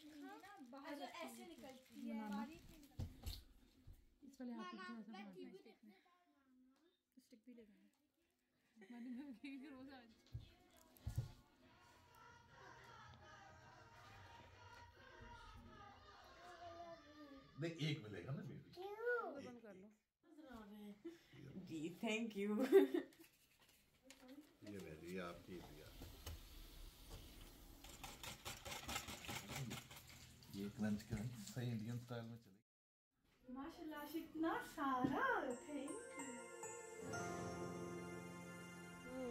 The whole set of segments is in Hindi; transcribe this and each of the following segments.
ऐसे निकलती है इस वाले हाथ स्टिक भी मैंने मैं भी रोज आज नहीं एक मिलेगा ना कर लो जी थैंक यू ये मेरी आपकी दिया ये लंच के सही इंडियन स्टाइल में माशाल्लाह इतना सारा थैंक यू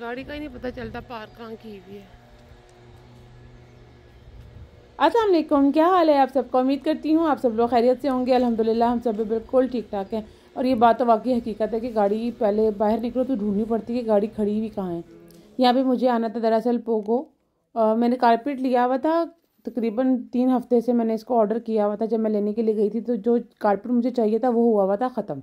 गाड़ी का ही नहीं पता चलता पार्क कहाँ की भी है असलम क्या हाल है आप सबको उम्मीद करती हूँ आप सब लोग खैरियत से होंगे अल्हम्दुलिल्लाह हम सब बिल्कुल ठीक ठाक हैं और ये बात तो वाकई हकीकत है कि गाड़ी पहले बाहर निकलो तो ढूंढनी पड़ती है गाड़ी खड़ी हुई कहाँ है यहाँ पे मुझे आना था दरअसल पोगो आ, मैंने कारपेट लिया हुआ था तकरीबन तीन हफ्ते से मैंने इसको ऑर्डर किया हुआ था जब मैं लेने के लिए गई थी तो जो कारपेट मुझे चाहिए था वो हुआ हुआ था ख़त्म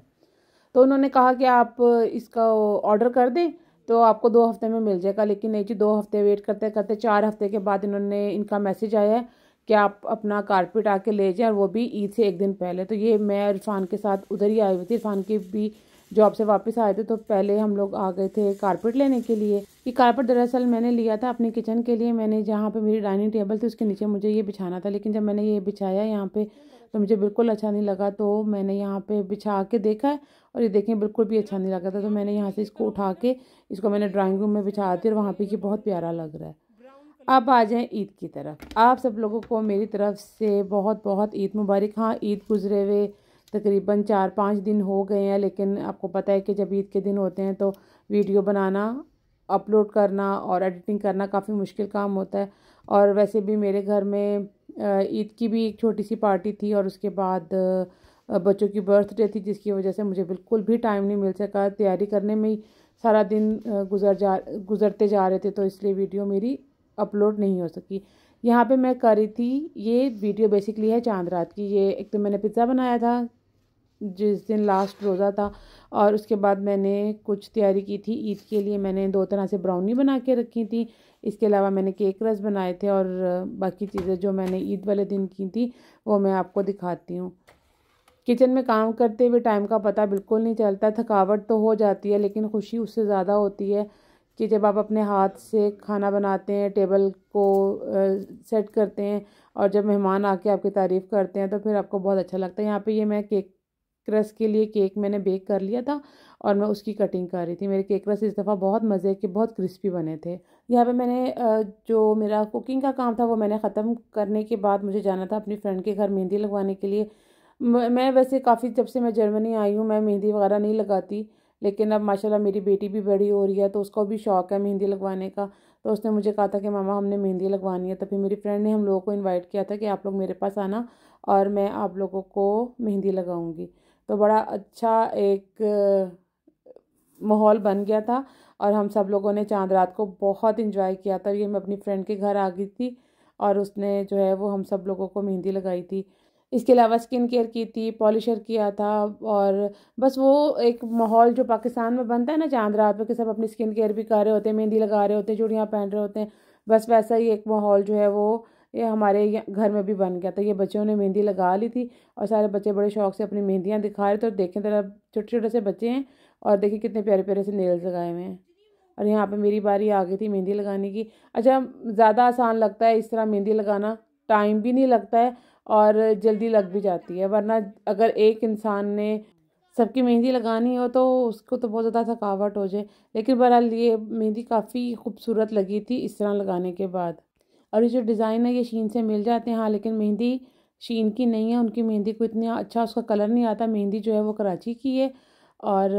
तो उन्होंने कहा कि आप इसका ऑर्डर कर दें तो आपको दो हफ्ते में मिल जाएगा लेकिन नहीं जी दो हफ्ते वेट करते करते चार हफ्ते के बाद इन्होंने इनका मैसेज आया है कि आप अपना कारपेट आके ले जाएं और वो भी ईद से एक दिन पहले तो ये मैं इरफान के साथ उधर ही आई हुई थी इरफान की भी जॉब से वापस आए थे तो पहले हम लोग आ गए थे कारपेट लेने के लिए ये कारपेट दरअसल मैंने लिया था अपने किचन के लिए मैंने जहाँ पे मेरी डाइनिंग टेबल थी उसके नीचे मुझे ये बिछाना था लेकिन जब मैंने ये बिछाया यहाँ पे तो मुझे बिल्कुल अच्छा नहीं लगा तो मैंने यहाँ पे बिछा के देखा है और ये देखें बिल्कुल भी अच्छा नहीं लगा था तो मैंने यहाँ से इसको उठा के इसको मैंने ड्राइंग रूम में बिछा दी और वहाँ पर ये बहुत प्यारा लग रहा है अब आ जाएँ ईद की तरफ आप सब लोगों को मेरी तरफ से बहुत बहुत ईद मुबारक हाँ ईद गुजरे हुए तकरीबन चार पाँच दिन हो गए हैं लेकिन आपको पता है कि जब ईद के दिन होते हैं तो वीडियो बनाना अपलोड करना और एडिटिंग करना काफ़ी मुश्किल काम होता है और वैसे भी मेरे घर में ईद की भी एक छोटी सी पार्टी थी और उसके बाद बच्चों की बर्थडे थी जिसकी वजह से मुझे बिल्कुल भी टाइम नहीं मिल सका तैयारी करने में ही सारा दिन गुजर जा गुजरते जा रहे थे तो इसलिए वीडियो मेरी अपलोड नहीं हो सकी यहाँ पे मैं कर रही थी ये वीडियो बेसिकली है चांद रात की ये एक तो मैंने पिज़्ज़ा बनाया था जिस दिन लास्ट रोज़ा था और उसके बाद मैंने कुछ तैयारी की थी ईद के लिए मैंने दो तरह से ब्राउनी बना के रखी थी इसके अलावा मैंने केक रस बनाए थे और बाकी चीज़ें जो मैंने ईद वाले दिन की थी वो मैं आपको दिखाती हूँ किचन में काम करते हुए टाइम का पता बिल्कुल नहीं चलता थकावट तो हो जाती है लेकिन खुशी उससे ज़्यादा होती है कि जब आप अपने हाथ से खाना बनाते हैं टेबल को सेट करते हैं और जब मेहमान आके आपकी तारीफ़ करते हैं तो फिर आपको बहुत अच्छा लगता है यहाँ पे ये मैं केक क्रस के लिए केक मैंने बेक कर लिया था और मैं उसकी कटिंग कर रही थी मेरे केक रस इस दफ़ा बहुत मज़े के बहुत क्रिस्पी बने थे यहाँ पे मैंने जो मेरा कुकिंग का काम था वो मैंने ख़त्म करने के बाद मुझे जाना था अपनी फ्रेंड के घर मेहंदी लगवाने के लिए मैं वैसे काफ़ी जब से मैं जर्मनी आई हूँ मैं मेहंदी वगैरह नहीं लगाती लेकिन अब माशाल्लाह मेरी बेटी भी बड़ी हो रही है तो उसको भी शौक़ है मेहंदी लगवाने का तो उसने मुझे कहा था कि मामा हमने मेहंदी लगवानी है तो फिर मेरी फ्रेंड ने हम लोगों को इनवाइट किया था कि आप लोग मेरे पास आना और मैं आप लोगों को मेहंदी लगाऊंगी तो बड़ा अच्छा एक माहौल बन गया था और हम सब लोगों ने चांद रात को बहुत इन्जॉय किया था ये मैं अपनी फ्रेंड के घर आ गई थी और उसने जो है वो हम सब लोगों को मेहंदी लगाई थी इसके अलावा स्किन केयर की थी पॉलिशर किया था और बस वो एक माहौल जो पाकिस्तान में बनता है ना चांद रात में कि सब अपनी स्किन केयर भी कर रहे होते हैं मेहंदी लगा रहे होते हैं चूड़ियाँ पहन रहे होते हैं बस वैसा ही एक माहौल जो है वो ये हमारे घर में भी बन गया था ये बच्चों ने मेहंदी लगा ली थी और सारे बच्चे बड़े शौक से अपनी मेहंदियाँ दिखा रहे थे और देखें तरह छोटे छोटे से बच्चे हैं और देखिए कितने प्यारे प्यारे से नेल्स लगाए हुए हैं और यहाँ पे मेरी बारी आ गई थी मेहंदी लगाने की अच्छा ज़्यादा आसान लगता है इस तरह मेहंदी लगाना टाइम भी नहीं लगता है और जल्दी लग भी जाती है वरना अगर एक इंसान ने सबकी मेहंदी लगानी हो तो उसको तो बहुत ज़्यादा थकावट हो जाए लेकिन बहरहाल ये मेहंदी काफ़ी खूबसूरत लगी थी इस तरह लगाने के बाद और ये जो डिज़ाइन है ये शीन से मिल जाते हैं हाँ लेकिन मेहंदी शीन की नहीं है उनकी मेहंदी को इतना अच्छा उसका कलर नहीं आता मेहंदी जो है वो कराची की है और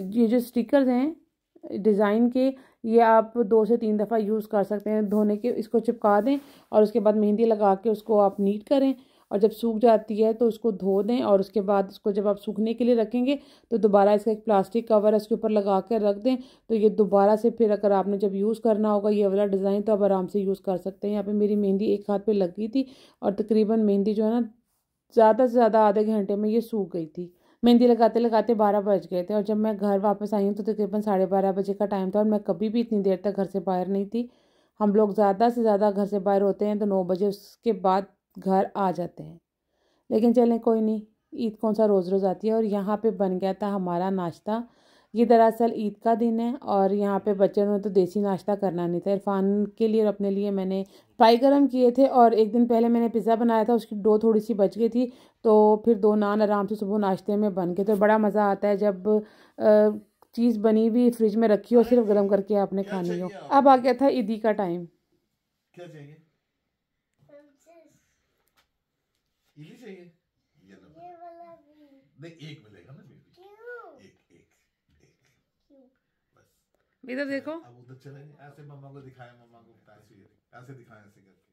ये जो स्टिकर्स हैं डिज़ाइन के ये आप दो से तीन दफ़ा यूज़ कर सकते हैं धोने के इसको चिपका दें और उसके बाद मेहंदी लगा के उसको आप नीट करें और जब सूख जाती है तो उसको धो दें और उसके बाद उसको जब आप सूखने के लिए रखेंगे तो दोबारा इसका एक प्लास्टिक कवर उसके ऊपर लगा कर रख दें तो ये दोबारा से फिर अगर आपने जब यूज़ करना होगा ये वाला डिज़ाइन तो आप आराम से यूज़ कर सकते हैं यहाँ पर मेरी मेहंदी एक हाथ पर लगी थी और तकरीबन मेहंदी जो है ना ज़्यादा से ज़्यादा आधे घंटे में ये सूख गई थी मेहंदी लगाते लगाते बारह बज गए थे और जब मैं घर वापस आई हूँ तो तकरीबन साढ़े बारह बजे का टाइम था और मैं कभी भी इतनी देर तक घर से बाहर नहीं थी हम लोग ज़्यादा से ज़्यादा घर से बाहर होते हैं तो नौ बजे उसके बाद घर आ जाते हैं लेकिन चलें कोई नहीं ईद कौन सा रोज़ रोज़ आती है और यहाँ पे बन गया था हमारा नाश्ता ये दरअसल ईद का दिन है और यहाँ पे बच्चों ने तो देसी नाश्ता करना नहीं था इरफान के लिए और अपने लिए मैंने फ्राई गर्म किए थे और एक दिन पहले मैंने पिज़्ज़ा बनाया था उसकी डो थोड़ी सी बच गई थी तो फिर दो नान आराम से सुबह नाश्ते में बन गए तो बड़ा मज़ा आता है जब चीज़ बनी हुई फ्रिज में रखी हो सिर्फ गर्म करके आपने खानी हो अब आ गया था ईदी का टाइम ये भी चाहिए येलो ये वाला भी नहीं एक मिलेगा ना बेबी एक एक एक बस इधर देखो अब उधर चले ऐसे मम्मा को दिखाया मम्मा को बताया ऐसे दिखाया ऐसे करके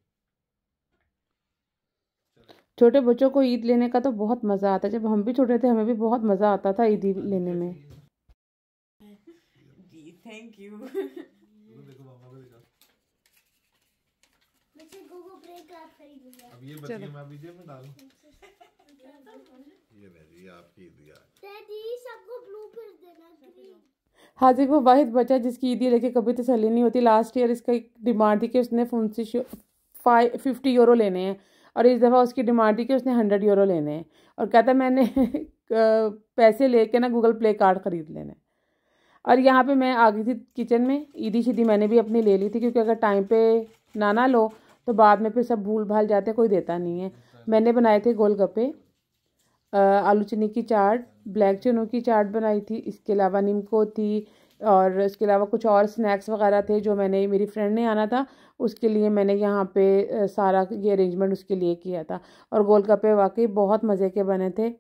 छोटे बच्चों को ईद लेने का तो बहुत मज़ा आता है जब हम भी छोटे थे हमें भी बहुत मज़ा आता था ईद हाँ, लेने में थैंक यू अब ये बताइए मैं वीडियो में डालूं ये आपकी दादी सबको ब्लू कर देना हाजिर वो वाहिद बच्चा जिसकी ईदी लेके कभी तसली नहीं होती लास्ट ईयर इसका एक डिमांड थी कि उसने फोन से फाइव फिफ्टी यूरो लेने हैं और इस दफ़ा उसकी डिमांड थी कि उसने हंड्रेड यूरो लेने हैं और कहता मैंने पैसे लेके ना गूगल प्ले कार्ड ख़रीद लेने और यहाँ पे मैं आ गई थी किचन में ईदी शीदी मैंने भी अपनी ले ली थी क्योंकि अगर टाइम पे ना ना लो तो बाद में फिर सब भूल भाल जाते कोई देता नहीं है मैंने बनाए थे गोलगप्पे आलू चने की चाट ब्लैक चनों की चाट बनाई थी इसके अलावा नीमको थी और इसके अलावा कुछ और स्नैक्स वगैरह थे जो मैंने मेरी फ्रेंड ने आना था उसके लिए मैंने यहाँ पे सारा ये अरेंजमेंट उसके लिए किया था और गोलगप्पे वाकई बहुत मज़े के बने थे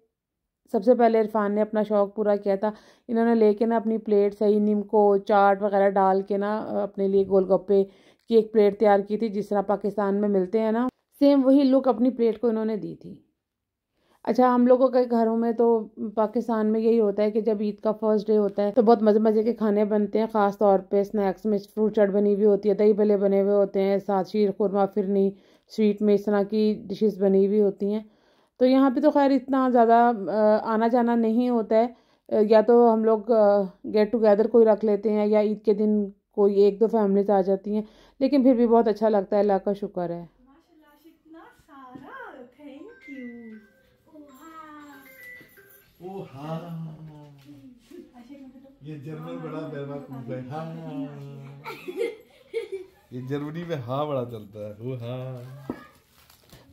सबसे पहले इरफान ने अपना शौक़ पूरा किया था इन्होंने लेके ना अपनी प्लेट सही नीमको चाट वगैरह डाल के ना अपने लिए गोलगप्पे की एक प्लेट तैयार की थी जिस तरह पाकिस्तान में मिलते हैं ना सेम वही लुक अपनी प्लेट को इन्होंने दी थी अच्छा हम लोगों के घरों में तो पाकिस्तान में यही होता है कि जब ईद का फर्स्ट डे होता है तो बहुत मज़े मज़े के खाने बनते हैं ख़ास तौर पे स्नैक्स में फ्रूट चट बनी हुई होती है दही भले बने हुए होते हैं साथ शीर खुरमा फिरनी स्वीट में इस तरह की डिशेस बनी हुई होती हैं तो यहाँ पे तो खैर इतना ज़्यादा आना जाना नहीं होता है या तो हम लोग गेट टुगेदर कोई रख लेते हैं या ईद के दिन कोई एक दो फैमिलीज आ जाती हैं लेकिन फिर भी बहुत अच्छा लगता है अल्लाह का शुक्र है ये जर्मनी में हाँ बड़ा चलता है हाँ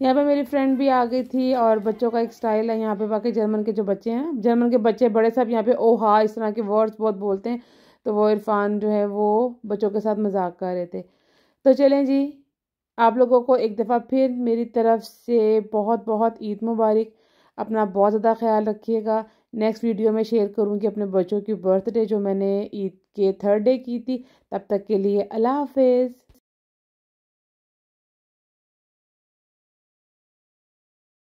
यहाँ पे मेरी फ्रेंड भी आ गई थी और बच्चों का एक स्टाइल है यहाँ पे बाकी जर्मन के जो बच्चे हैं जर्मन के बच्चे बड़े सब यहाँ पे ओ हाँ इस तरह के वर्ड्स बहुत बोलते हैं तो वो इरफान जो है वो बच्चों के साथ मजाक कर रहे थे तो चलें जी आप लोगों को एक दफ़ा फिर मेरी तरफ से बहुत बहुत ईद मुबारक अपना बहुत ज़्यादा ख्याल रखिएगा नेक्स्ट वीडियो में शेयर करूँगी अपने बच्चों की बर्थडे जो मैंने ईद के थर्ड डे की थी तब तक के लिए अल्लाह हाफिज़